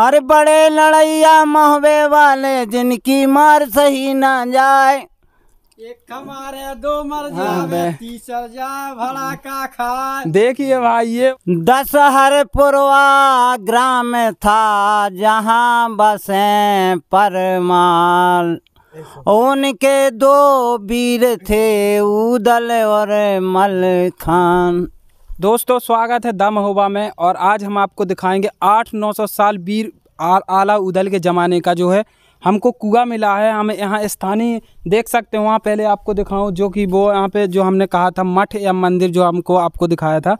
अरे बड़े लड़ैया महबे वाले जिनकी मार सही ना जाए एक कमारे दो मर हाँ जावे तीसर जाए भला का खाए देखिए भाई ये पुरवा ग्राम था जहाँ बसे परमाल उनके दो वीर थे उदल और मल खान दोस्तों स्वागत है दम होबा में और आज हम आपको दिखाएंगे आठ नौ सौ साल वीर आला उदल के ज़माने का जो है हमको कुआ मिला है हम यहाँ स्थानीय देख सकते हैं वहाँ पहले आपको दिखाऊँ जो कि वो यहाँ पे जो हमने कहा था मठ या मंदिर जो हमको आपको दिखाया था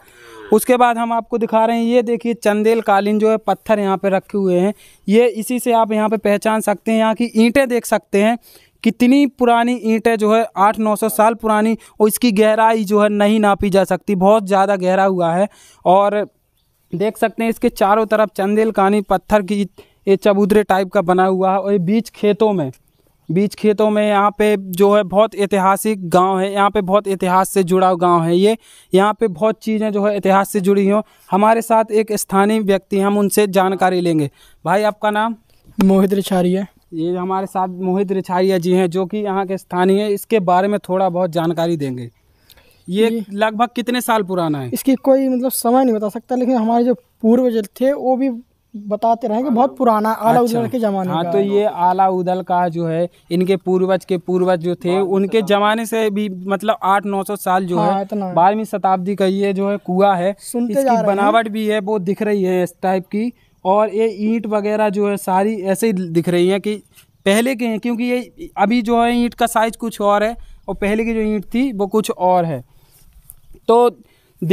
उसके बाद हम आपको दिखा रहे हैं ये देखिए चंदेल कालीन जो है पत्थर यहाँ पे रखे हुए हैं ये इसी से आप यहाँ पे पहचान सकते हैं यहाँ की ईंटें देख सकते हैं कितनी पुरानी है जो है आठ नौ सौ साल पुरानी और इसकी गहराई जो है नहीं नापी जा सकती बहुत ज़्यादा गहरा हुआ है और देख सकते हैं इसके चारों तरफ चंदेल कानी पत्थर की ये चबूतरे टाइप का बना हुआ है और ये बीच खेतों में बीच खेतों में यहाँ पे जो है बहुत ऐतिहासिक गांव है यहाँ पे बहुत इतिहास से जुड़ा गांव है ये यहाँ पे बहुत चीज़ें जो है इतिहास से जुड़ी हों हमारे साथ एक स्थानीय व्यक्ति हम उनसे जानकारी लेंगे भाई आपका नाम मोहित रिछारी है ये हमारे साथ मोहित रिछारिया जी हैं जो कि यहाँ के स्थानीय इसके बारे में थोड़ा बहुत जानकारी देंगे ये, ये लगभग कितने साल पुराना है इसकी कोई मतलब समय नहीं बता सकता लेकिन हमारे जो पूर्वज थे वो भी बताते रहे कि बहुत अच्छा। पुराना आला अच्छा, उदल के जमाने हाँ का तो ये आला उदल का जो है इनके पूर्वज के पूर्वज जो थे उनके जमाने से भी मतलब आठ नौ सौ साल जो हाँ, है बारहवीं शताब्दी का ये जो है कुआ है इसकी बनावट भी है वो दिख रही है इस टाइप की और ये ईंट वगैरह जो है सारी ऐसे ही दिख रही हैं कि पहले के हैं क्योंकि ये अभी जो है ईंट का साइज़ कुछ और है और पहले की जो ईंट थी वो कुछ और है तो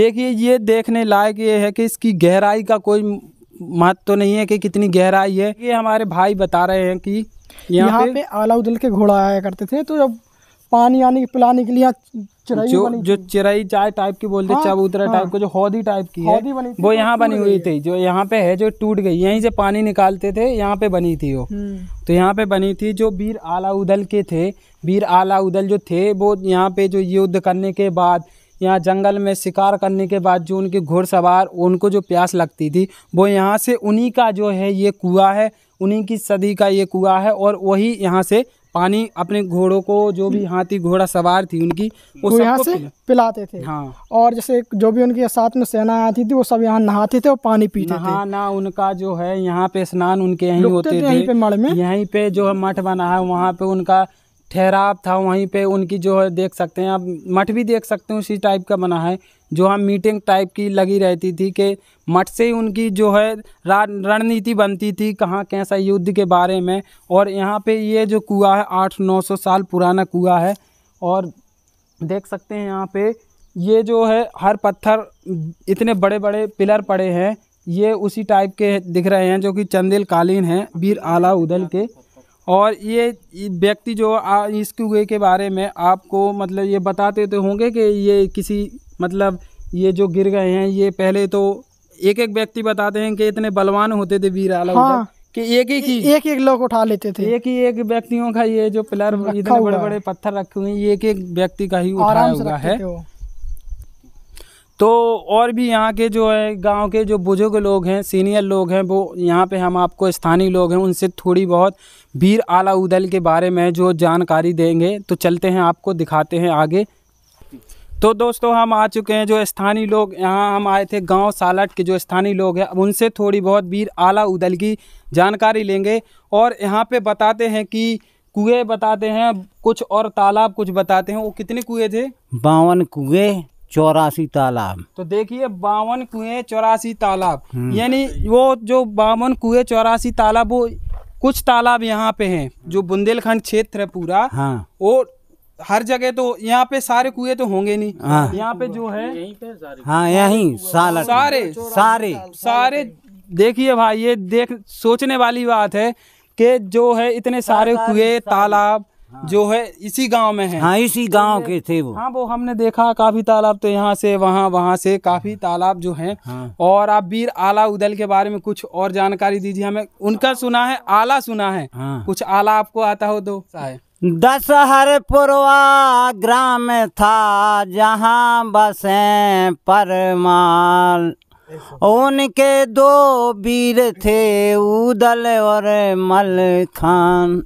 देखिए ये देखने लायक ये है कि इसकी गहराई का कोई महत्व तो नहीं है कि कितनी गहराई है ये हमारे भाई बता रहे हैं कि यहाँ पे, पे आलाउदल के घोड़ा आया करते थे तो जब पानी आने पिलाने के लिए चिराई जो जो चिराई चाय टाइप की बोलते हाँ, चबूतरा हाँ, टाइप की जो हौदी टाइप की है बनी वो यहाँ बनी हुई थी जो यहाँ पे है जो टूट गई यहीं से पानी निकालते थे यहाँ पे बनी थी वो हम्म। तो यहाँ पे बनी थी जो वीर आला उदल के थे वीर आला उदल जो थे वो यहाँ पे जो युद्ध करने के बाद यहाँ जंगल में शिकार करने के बाद जो उनके घोड़सवार उनको जो प्यास लगती थी वो यहाँ से उन्हीं का जो है ये कुआ है उन्हीं की सदी का ये कुआ है और वही यहाँ से पानी अपने घोड़ों को जो भी हाथी घोड़ा सवार थी उनकी वो यहाँ से पिलाते थे हाँ और जैसे जो भी उनके साथ में सेना आती थी वो सब यहाँ नहाते थे और पानी पीते नहाना थे ना उनका जो है यहाँ पे स्नान उनके यहीं होते थे, थे यहीं पे मड़ में यहीं पे जो है मठ बना है वहाँ पे उनका ठहराव था वहीं पे उनकी जो है देख सकते हैं आप मठ भी देख सकते हैं उसी टाइप का बना है जो हम मीटिंग टाइप की लगी रहती थी कि मठ से ही उनकी जो है रणनीति बनती थी कहाँ कैसा युद्ध के बारे में और यहाँ पे ये जो कुआ है आठ नौ सौ साल पुराना कुआ है और देख सकते हैं यहाँ पे ये जो है हर पत्थर इतने बड़े बड़े पिलर पड़े हैं ये उसी टाइप के दिख रहे हैं जो कि चंदेल कालीन हैं वीर आला उदल के और ये व्यक्ति जो आ, इस कुएँ के बारे में आपको मतलब ये बताते तो होंगे कि ये किसी मतलब ये जो गिर गए हैं ये पहले तो एक एक व्यक्ति बताते हैं कि इतने बलवान होते थे वीर आलम हाँ। कि एक एक ही एक एक लोग उठा लेते थे एक ही एक व्यक्तियों का ये जो पिलर इतने बड़े बड़े पत्थर रखे हुए हैं एक एक व्यक्ति का ही उठाया हुआ है तो और भी यहाँ के जो है गांव के जो बुजुर्ग लोग हैं सीनियर लोग हैं वो यहाँ पे हम आपको स्थानीय लोग हैं उनसे थोड़ी बहुत वीर आला उदल के बारे में जो जानकारी देंगे तो चलते हैं आपको दिखाते हैं आगे तो दोस्तों हम आ चुके हैं जो स्थानीय लोग यहाँ हम आए थे गांव सालट के जो स्थानीय लोग हैं उनसे थोड़ी बहुत वीर आला उदल की जानकारी लेंगे और यहाँ पे बताते हैं कि कुएँ बताते हैं कुछ और तालाब कुछ बताते हैं वो कितने कुएँ थे बावन कुएँ चौरासी तालाब तो देखिए बावन कुएं चौरासी तालाब हम्म। यानी वो जो बावन कुएं चौरासी तालाब वो कुछ तालाब यहाँ पे हैं जो बुंदेलखंड क्षेत्र है पूरा हाँ और हर जगह तो यहाँ पे सारे कुएं तो होंगे नहीं हाँ। यहाँ पे जो है यहीं पे हाँ यही सारे सारे सारे, सारे देखिए भाई ये देख सोचने वाली बात है कि जो है इतने सारे कुएं तालाब हाँ। जो है इसी गांव में है हाँ इसी गांव के थे वो हाँ वो हमने देखा काफी तालाब तो यहाँ से वहाँ वहाँ से काफी हाँ। तालाब जो है हाँ। और आप वीर आला उदल के बारे में कुछ और जानकारी दीजिए हमें उनका सुना है आला सुना है हाँ। कुछ आला आपको आता हो तो पुरवा ग्राम था जहाँ बसे परमाल उनके दो वीर थे उदल और मल खान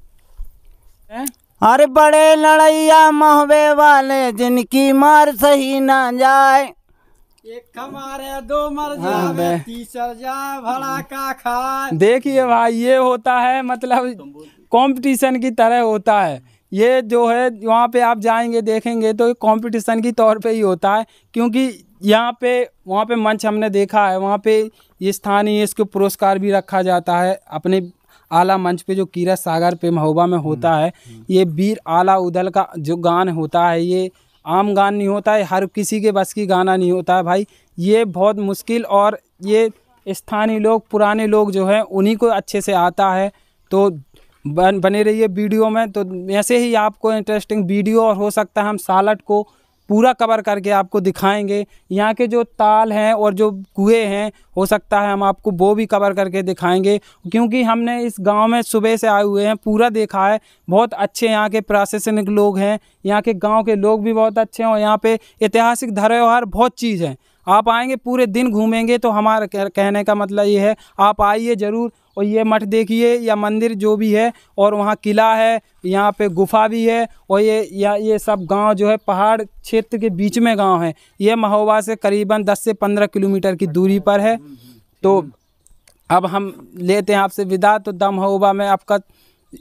अरे बड़े लड़ैया महवे वाले जिनकी मार सही ना जाए एक कमारे दो मर हाँ जावे तीसर जाए का खाए देखिए भाई ये होता है मतलब कंपटीशन की तरह होता है ये जो है वहाँ पे आप जाएंगे देखेंगे तो कंपटीशन की तौर पे ही होता है क्योंकि यहाँ पे वहाँ पे मंच हमने देखा है वहाँ पे स्थानीय इसको पुरस्कार भी रखा जाता है अपने आला मंच पे जो कीरत सागर पे महोबा में होता हम्म, है हम्म। ये वीर आला उदल का जो गान होता है ये आम गान नहीं होता है हर किसी के बस की गाना नहीं होता है भाई ये बहुत मुश्किल और ये स्थानीय लोग पुराने लोग जो हैं उन्हीं को अच्छे से आता है तो बन बने रहिए वीडियो में तो ऐसे ही आपको इंटरेस्टिंग वीडियो और हो सकता है हम सालट को पूरा कवर करके आपको दिखाएंगे यहाँ के जो ताल हैं और जो कुएँ हैं हो सकता है हम आपको वो भी कवर करके दिखाएंगे क्योंकि हमने इस गांव में सुबह से आए हुए हैं पूरा देखा है बहुत अच्छे यहाँ के प्रशासनिक लोग हैं यहाँ के गांव के लोग भी बहुत अच्छे हैं और यहाँ पे ऐतिहासिक धरोहर बहुत चीज़ हैं आप आएंगे पूरे दिन घूमेंगे तो हमारा कहने का मतलब ये है आप आइए ज़रूर और ये मठ देखिए या मंदिर जो भी है और वहाँ किला है यहाँ पे गुफा भी है और ये या ये सब गांव जो है पहाड़ क्षेत्र के बीच में गांव है ये महोबा से करीबन 10 से 15 किलोमीटर की दूरी पर है तो अब हम लेते हैं आपसे विदा तो दम महोबा में आपका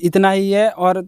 इतना ही है और